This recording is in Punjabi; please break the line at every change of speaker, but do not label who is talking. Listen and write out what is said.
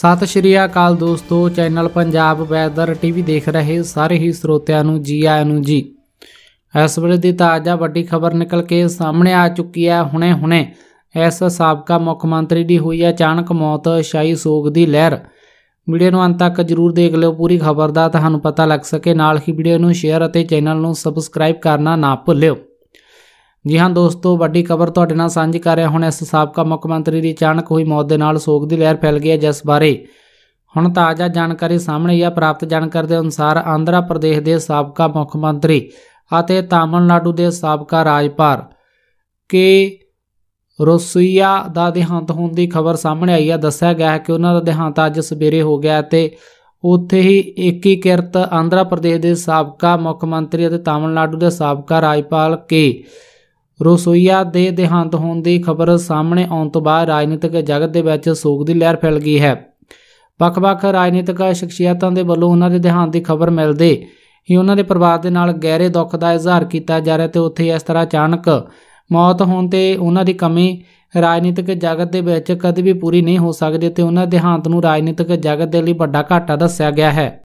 ਸਤਿ ਸ਼੍ਰੀ ਅਕਾਲ ਦੋਸਤੋ ਚੈਨਲ ਪੰਜਾਬ ਵੈਦਰ ਟੀਵੀ ਦੇਖ ਰਹੇ ਸਾਰੇ ਹੀ ਸਰੋਤਿਆਂ ਨੂੰ ਜੀ ਆਇਆਂ ਨੂੰ ਜੀ ਇਸ ਵੇਲੇ ਦੀ ਤਾਜ਼ਾ ਵੱਡੀ ਖਬਰ ਨਿਕਲ ਕੇ ਸਾਹਮਣੇ ਆ ਚੁੱਕੀ ਹੈ ਹੁਣੇ-ਹੁਣੇ ਇਸ ਸਾਬਕਾ ਮੁੱਖ ਮੰਤਰੀ ਦੀ ਹੋਈ ਅਚਾਨਕ ਮੌਤ ਸ਼ਾਈ ਸੋਗ ਦੀ ਲਹਿਰ ਵੀਡੀਓ ਨੂੰ ਅੰਤ ਤੱਕ ਜਰੂਰ ਦੇਖ ਲਿਓ ਪੂਰੀ ਖਬਰ ਦਾ ਤੁਹਾਨੂੰ ਪਤਾ ਲੱਗ ਸਕੇ ਨਾਲ ਹੀ ਵੀਡੀਓ ਨੂੰ ਸ਼ੇਅਰ ਅਤੇ ਚੈਨਲ ਨੂੰ ਸਬਸਕ੍ਰਾਈਬ ਕਰਨਾ ਨਾ ਭੁੱਲਿਓ ਜੀ ਹਾਂ ਦੋਸਤੋ ਵੱਡੀ ਖਬਰ ਤੁਹਾਡੇ ਨਾਲ ਸਾਂਝੀ ਕਰ ਰਿਹਾ ਹੁਣ ਇਸ ਸਾਬਕਾ ਮੁੱਖ ਮੰਤਰੀ ਦੀ ਅਚਾਨਕ ਹੋਈ ਮੌਤ ਦੇ ਨਾਲ ਸੋਗ ਦੀ ਲਹਿਰ ਫੈਲ ਗਈ ਹੈ ਜਿਸ ਬਾਰੇ ਹੁਣ ਤਾਜ਼ਾ ਜਾਣਕਾਰੀ ਸਾਹਮਣੇ ਆ ਪ੍ਰਾਪਤ ਜਾਣਕਾਰੀ ਦੇ ਅਨੁਸਾਰ ਆਂਧਰਾ ਪ੍ਰਦੇਸ਼ ਦੇ ਸਾਬਕਾ ਮੁੱਖ ਮੰਤਰੀ ਅਤੇ ਤਾਮਿਲਨਾਡੂ ਦੇ ਸਾਬਕਾ ਰਾਜਪਾਲ ਕੇ ਰੋਸੀਆ ਦਾ ਦੇਹਾਂਤ ਹੋਣ ਦੀ ਖਬਰ ਸਾਹਮਣੇ ਆਈ ਹੈ ਦੱਸਿਆ ਗਿਆ ਹੈ ਕਿ ਉਹਨਾਂ ਦਾ ਦੇਹਾਂਤ ਅੱਜ ਸਵੇਰੇ ਹੋ ਗਿਆ ਤੇ ਉੱਥੇ ਹੀ ਏਕੀਕ੍ਰਿਤ ਆਂਧਰਾ ਪ੍ਰਦੇਸ਼ ਦੇ ਸਾਬਕਾ ਮੁੱਖ ਮੰਤਰੀ ਅਤੇ ਤਾਮਿਲਨਾਡੂ ਦੇ ਸਾਬਕਾ ਰਾਜਪਾਲ ਕੇ ਰੋਸੋਈਆ ਦੇ ਦੇਹਾਂਤ ਹੋਣ ਦੀ ਖਬਰ ਸਾਹਮਣੇ ਆਉਣ ਤੋਂ ਬਾਅਦ ਰਾਜਨੀਤਿਕ ਜਗਤ ਦੇ ਵਿੱਚ ਸੋਗ ਦੀ ਲਹਿਰ ਫੈਲ ਗਈ ਹੈ ਵੱਖ-ਵੱਖ ਰਾਜਨੀਤਿਕ ਸ਼ਖਸੀਅਤਾਂ ਦੇ ਵੱਲੋਂ ਉਹਨਾਂ ਦੇ ਦੇਹਾਂਤ ਦੀ ਖਬਰ ਮਿਲਦੇ ਹੀ ਉਹਨਾਂ ਦੇ ਪਰਿਵਾਰ ਦੇ ਨਾਲ ਗਹਿਰੇ ਦੁੱਖ ਦਾ ਇਜ਼ਹਾਰ ਕੀਤਾ ਜਾ ਰਿਹਾ ਤੇ ਉੱਥੇ ਇਸ ਤਰ੍ਹਾਂ ਅਚਾਨਕ ਮੌਤ ਹੋਣ ਤੇ ਉਹਨਾਂ ਦੀ ਕਮੀ ਰਾਜਨੀਤਿਕ ਜਗਤ ਦੇ ਵਿੱਚ ਕਦੇ ਵੀ ਪੂਰੀ ਨਹੀਂ ਹੋ ਸਕਦੀ ਤੇ ਉਹਨਾਂ ਦੇ ਦੇਹਾਂਤ ਨੂੰ ਰਾਜਨੀਤਿਕ ਜਗਤ ਦੇ ਲਈ ਵੱਡਾ ਘਾਟਾ ਦੱਸਿਆ ਗਿਆ ਹੈ